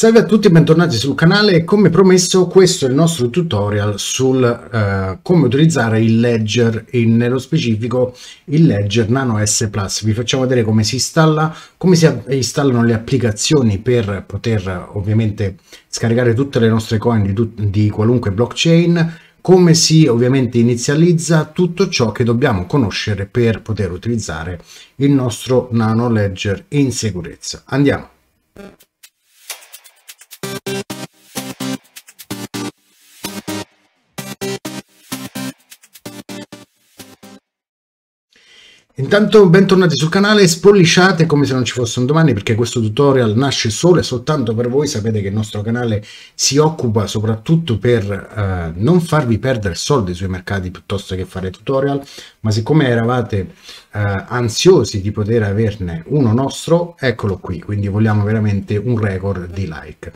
Salve a tutti e bentornati sul canale come promesso questo è il nostro tutorial sul eh, come utilizzare il Ledger e nello specifico il Ledger Nano S Plus. Vi facciamo vedere come si installa, come si installano le applicazioni per poter ovviamente scaricare tutte le nostre coin di, di qualunque blockchain, come si ovviamente inizializza tutto ciò che dobbiamo conoscere per poter utilizzare il nostro Nano Ledger in sicurezza. Andiamo! Intanto bentornati sul canale, spollisciate come se non ci fosse un domani perché questo tutorial nasce solo e soltanto per voi, sapete che il nostro canale si occupa soprattutto per eh, non farvi perdere soldi sui mercati piuttosto che fare tutorial, ma siccome eravate eh, ansiosi di poter averne uno nostro, eccolo qui, quindi vogliamo veramente un record di like.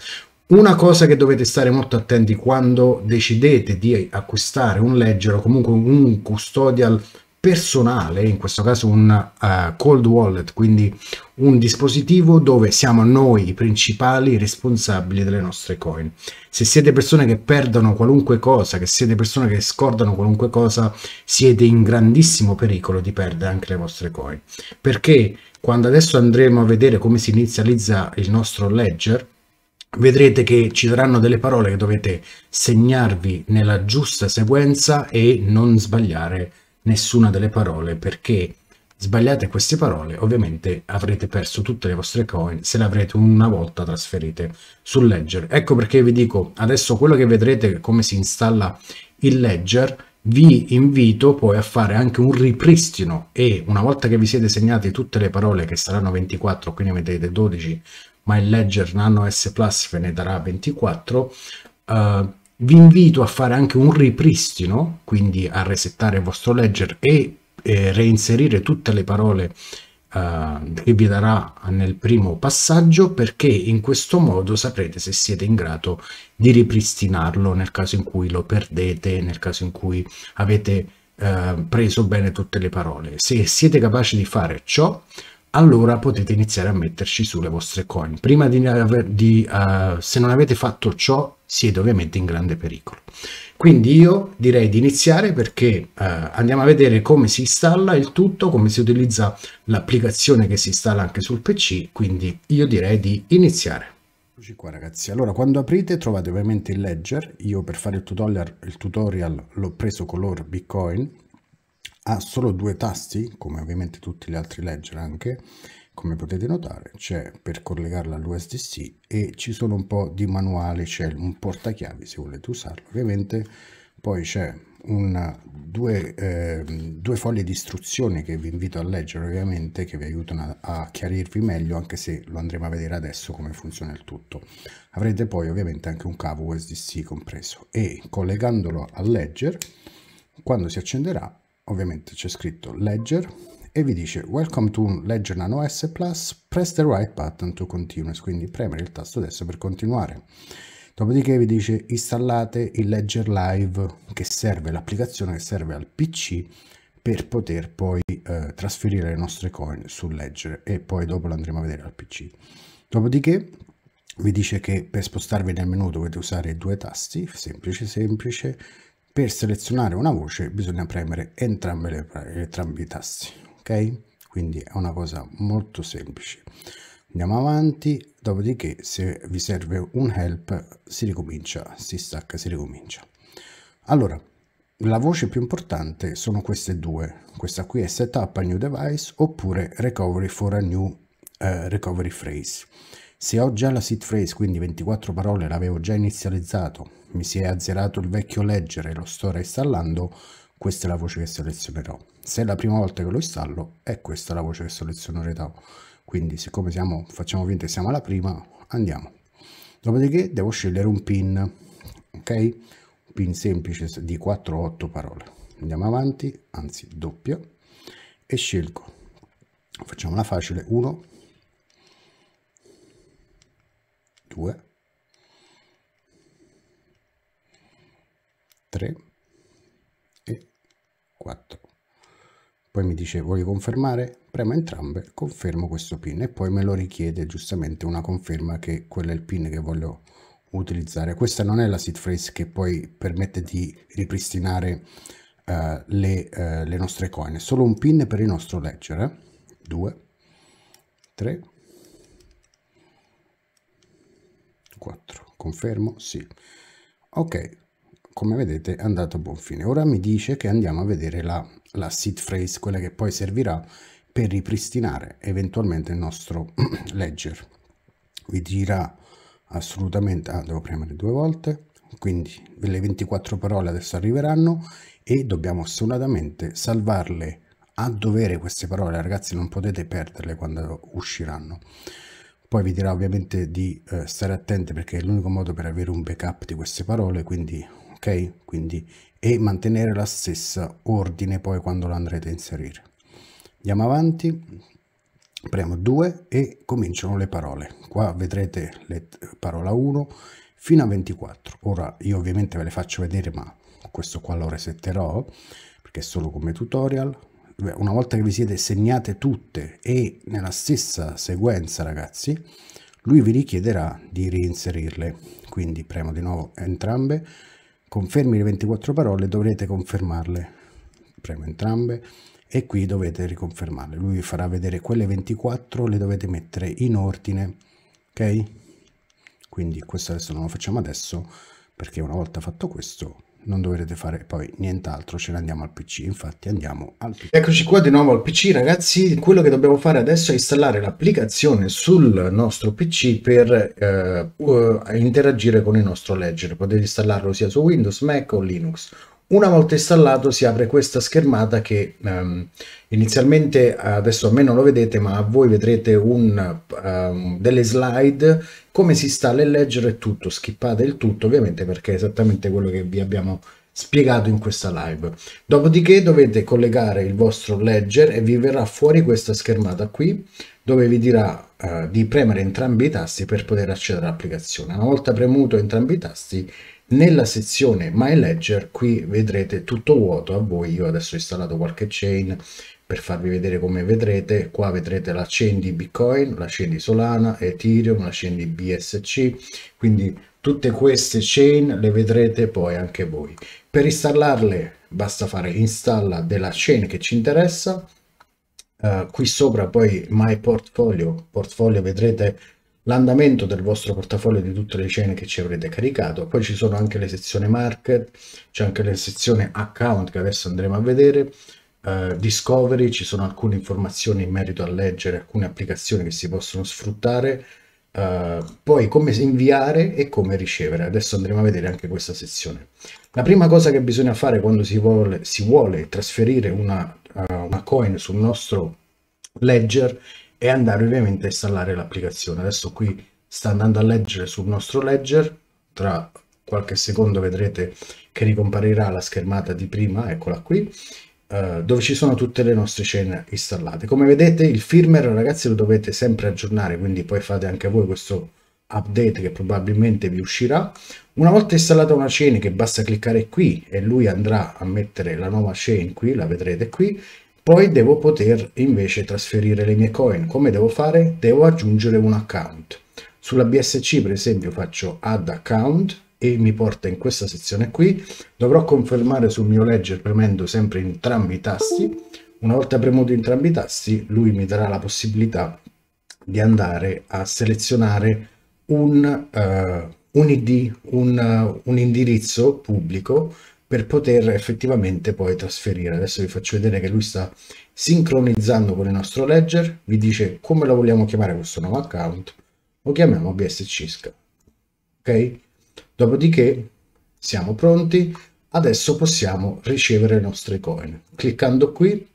Una cosa che dovete stare molto attenti quando decidete di acquistare un ledger o comunque un custodial personale, in questo caso un uh, cold wallet, quindi un dispositivo dove siamo noi i principali responsabili delle nostre coin. Se siete persone che perdono qualunque cosa, che siete persone che scordano qualunque cosa, siete in grandissimo pericolo di perdere anche le vostre coin. Perché quando adesso andremo a vedere come si inizializza il nostro ledger, vedrete che ci saranno delle parole che dovete segnarvi nella giusta sequenza e non sbagliare nessuna delle parole perché sbagliate queste parole ovviamente avrete perso tutte le vostre coin se le avrete una volta trasferite sul ledger. Ecco perché vi dico adesso quello che vedrete come si installa il ledger vi invito poi a fare anche un ripristino e una volta che vi siete segnati tutte le parole che saranno 24 quindi ne vedete 12 ma il ledger nano s plus ve ne darà 24 uh, eh, vi invito a fare anche un ripristino, quindi a resettare il vostro ledger e eh, reinserire tutte le parole eh, che vi darà nel primo passaggio perché in questo modo saprete se siete in grado di ripristinarlo nel caso in cui lo perdete, nel caso in cui avete eh, preso bene tutte le parole. Se siete capaci di fare ciò, allora potete iniziare a metterci sulle vostre coin. Prima di, di uh, se non avete fatto ciò, siete ovviamente in grande pericolo. Quindi io direi di iniziare perché uh, andiamo a vedere come si installa il tutto, come si utilizza l'applicazione che si installa anche sul PC, quindi io direi di iniziare. Eccoci qua ragazzi, allora quando aprite trovate ovviamente il ledger, io per fare il tutorial l'ho preso color bitcoin, ha solo due tasti, come ovviamente tutti gli altri ledger anche, come potete notare, c'è per collegarla all'USDC e ci sono un po' di manuale, c'è un portachiavi se volete usarlo, ovviamente poi c'è una, due, eh, due, foglie di istruzioni che vi invito a leggere ovviamente che vi aiutano a, a, chiarirvi meglio anche se lo andremo a vedere adesso come funziona il tutto avrete poi ovviamente anche un cavo USDC compreso e collegandolo al Ledger quando si accenderà ovviamente c'è scritto Ledger e vi dice Welcome to Ledger Nano S Plus, press the right button to continue, quindi premere il tasto destro per continuare. Dopodiché vi dice installate il Ledger Live che serve, l'applicazione che serve al PC per poter poi eh, trasferire le nostre coin sul Ledger e poi dopo lo andremo a vedere al PC. Dopodiché vi dice che per spostarvi nel menu dovete usare due tasti, semplice semplice, per selezionare una voce bisogna premere entrambi, le, entrambi i tasti, ok? Quindi è una cosa molto semplice. Andiamo avanti, dopodiché se vi serve un help si ricomincia, si stacca, si ricomincia. Allora, la voce più importante sono queste due. Questa qui è Setup a New Device oppure Recovery for a New uh, Recovery Phrase. Se ho già la seed phrase, quindi 24 parole, l'avevo già inizializzato, mi si è azzerato il vecchio leggere e lo sto reinstallando, questa è la voce che selezionerò. Se è la prima volta che lo installo, è questa la voce che selezionerò. Quindi siccome siamo, facciamo finta che siamo alla prima, andiamo. Dopodiché devo scegliere un pin, ok? Un pin semplice di 4-8 parole. Andiamo avanti, anzi doppia, e scelgo, facciamola facile, 1, 2, 3 e 4. Poi mi dice voglio confermare, premo entrambe, confermo questo pin e poi me lo richiede giustamente una conferma che quello è il pin che voglio utilizzare. Questa non è la seed phrase che poi permette di ripristinare uh, le, uh, le, nostre coin, è solo un pin per il nostro ledger. 2, eh? 3 4 confermo sì ok come vedete è andato a buon fine ora mi dice che andiamo a vedere la, la seed phrase quella che poi servirà per ripristinare eventualmente il nostro ledger vi dirà assolutamente ah, devo premere due volte quindi le 24 parole adesso arriveranno e dobbiamo assolutamente salvarle a dovere queste parole ragazzi non potete perderle quando usciranno poi vi dirà ovviamente di eh, stare attenti perché è l'unico modo per avere un backup di queste parole, quindi ok? Quindi e mantenere la stessa ordine poi quando lo andrete a inserire. Andiamo avanti, premo 2 e cominciano le parole. Qua vedrete le parola 1 fino a 24. Ora io ovviamente ve le faccio vedere ma questo qua lo resetterò perché è solo come tutorial una volta che vi siete segnate tutte e nella stessa sequenza ragazzi, lui vi richiederà di reinserirle. Quindi premo di nuovo entrambe, confermi le 24 parole, dovrete confermarle. Premo entrambe e qui dovete riconfermarle. Lui vi farà vedere quelle 24, le dovete mettere in ordine, ok? Quindi questo adesso non lo facciamo adesso perché una volta fatto questo non dovrete fare poi nient'altro, ce ne andiamo al PC, infatti andiamo al PC. Eccoci qua di nuovo al PC ragazzi, quello che dobbiamo fare adesso è installare l'applicazione sul nostro PC per eh, interagire con il nostro Ledger, potete installarlo sia su Windows, Mac o Linux una volta installato si apre questa schermata che ehm, inizialmente, adesso a me non lo vedete, ma a voi vedrete un, um, delle slide, come si installa e leggere tutto, skippate il tutto ovviamente perché è esattamente quello che vi abbiamo spiegato in questa live. Dopodiché dovete collegare il vostro ledger e vi verrà fuori questa schermata qui dove vi dirà eh, di premere entrambi i tasti per poter accedere all'applicazione. Una volta premuto entrambi i tasti nella sezione My Ledger qui vedrete tutto vuoto a voi, io adesso ho installato qualche chain per farvi vedere come vedrete, qua vedrete la chain di Bitcoin, la chain di Solana, Ethereum, la chain di BSC, quindi tutte queste chain le vedrete poi anche voi. Per installarle basta fare installa della chain che ci interessa, uh, qui sopra poi My Portfolio, portfolio vedrete l'andamento del vostro portafoglio di tutte le cene che ci avrete caricato. Poi ci sono anche le sezioni market, c'è anche la sezione account che adesso andremo a vedere. Uh, discovery, ci sono alcune informazioni in merito a leggere, alcune applicazioni che si possono sfruttare, uh, poi come inviare e come ricevere. Adesso andremo a vedere anche questa sezione. La prima cosa che bisogna fare quando si vuole, si vuole trasferire una, uh, una coin sul nostro ledger e andare ovviamente a installare l'applicazione. Adesso qui sta andando a leggere sul nostro ledger, tra qualche secondo vedrete che ricomparirà la schermata di prima, eccola qui, eh, dove ci sono tutte le nostre scene installate. Come vedete il firmware ragazzi lo dovete sempre aggiornare, quindi poi fate anche voi questo update che probabilmente vi uscirà. Una volta installata una chain che basta cliccare qui e lui andrà a mettere la nuova chain qui, la vedrete qui, poi devo poter invece trasferire le mie coin. Come devo fare? Devo aggiungere un account. Sulla BSC per esempio faccio add account e mi porta in questa sezione qui. Dovrò confermare sul mio ledger premendo sempre entrambi i tasti. Una volta premuto entrambi i tasti lui mi darà la possibilità di andare a selezionare un, uh, un ID, un, uh, un indirizzo pubblico per poter effettivamente poi trasferire. Adesso vi faccio vedere che lui sta sincronizzando con il nostro ledger, vi dice come lo vogliamo chiamare questo nuovo account, lo chiamiamo BSC Scan. Ok? Dopodiché siamo pronti, adesso possiamo ricevere le nostre coin. Cliccando qui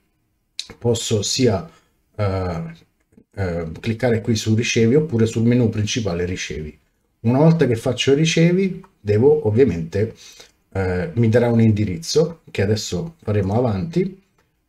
posso sia eh, eh, cliccare qui su ricevi oppure sul menu principale ricevi. Una volta che faccio ricevi devo ovviamente eh, mi darà un indirizzo che adesso faremo avanti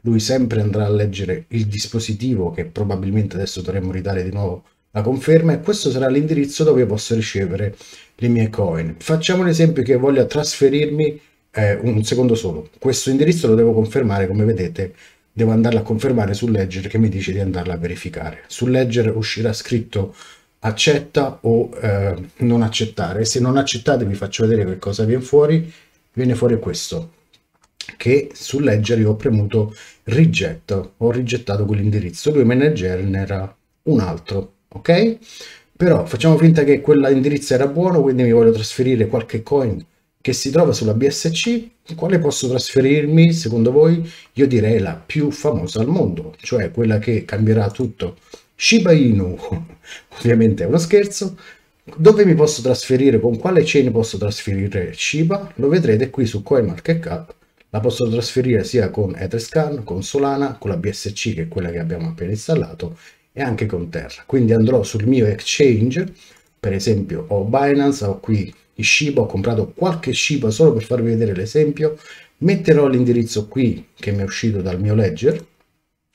lui sempre andrà a leggere il dispositivo che probabilmente adesso dovremmo ridare di nuovo la conferma e questo sarà l'indirizzo dove posso ricevere le mie coin facciamo un esempio che voglio trasferirmi eh, un secondo solo questo indirizzo lo devo confermare come vedete devo andarla a confermare sul ledger che mi dice di andarla a verificare sul ledger uscirà scritto accetta o eh, non accettare se non accettate vi faccio vedere che cosa viene fuori viene fuori questo che sul ledger io ho premuto rigetto, ho rigettato quell'indirizzo, lui manager ne genera un altro, ok? Però facciamo finta che quell'indirizzo era buono, quindi mi voglio trasferire qualche coin che si trova sulla BSC, quale posso trasferirmi, secondo voi? Io direi la più famosa al mondo, cioè quella che cambierà tutto. Shiba Inu, ovviamente è uno scherzo, dove mi posso trasferire? Con quale chain posso trasferire Shiba? Lo vedrete qui su CoinMarketCap. La posso trasferire sia con Etherscan, con Solana, con la BSC che è quella che abbiamo appena installato e anche con Terra. Quindi andrò sul mio exchange, per esempio ho Binance, ho qui i Shiba, ho comprato qualche Shiba solo per farvi vedere l'esempio. Metterò l'indirizzo qui che mi è uscito dal mio ledger,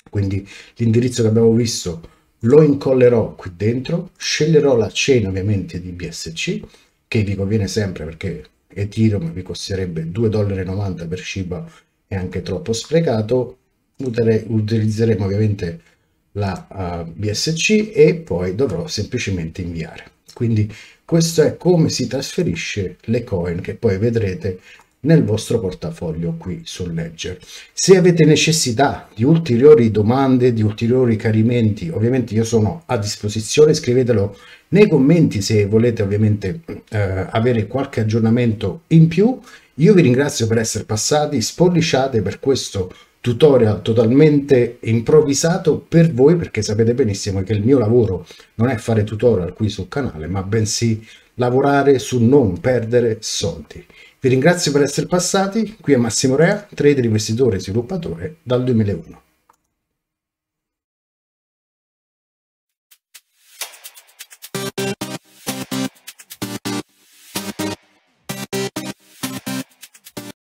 quindi l'indirizzo che abbiamo visto lo incollerò qui dentro, sceglierò la cena ovviamente di BSC, che vi conviene sempre perché Ethereum vi costerebbe 2,90 dollari per Shiba, è anche troppo sprecato, utilizzeremo ovviamente la uh, eh, BSC e poi dovrò semplicemente inviare. Quindi questo è come si trasferisce le coin che poi vedrete nel vostro portafoglio qui su Ledger. Se avete necessità di ulteriori domande, di ulteriori chiarimenti, ovviamente io sono a disposizione, scrivetelo nei commenti se volete ovviamente eh, avere qualche aggiornamento in più. Io vi ringrazio per essere passati, spolliciate per questo tutorial totalmente improvvisato per voi perché sapete benissimo che il mio lavoro non è fare tutorial qui sul canale ma bensì lavorare su non perdere soldi. Vi ringrazio per essere passati, qui è Massimo Rea, trader, investitore e sviluppatore dal 2001.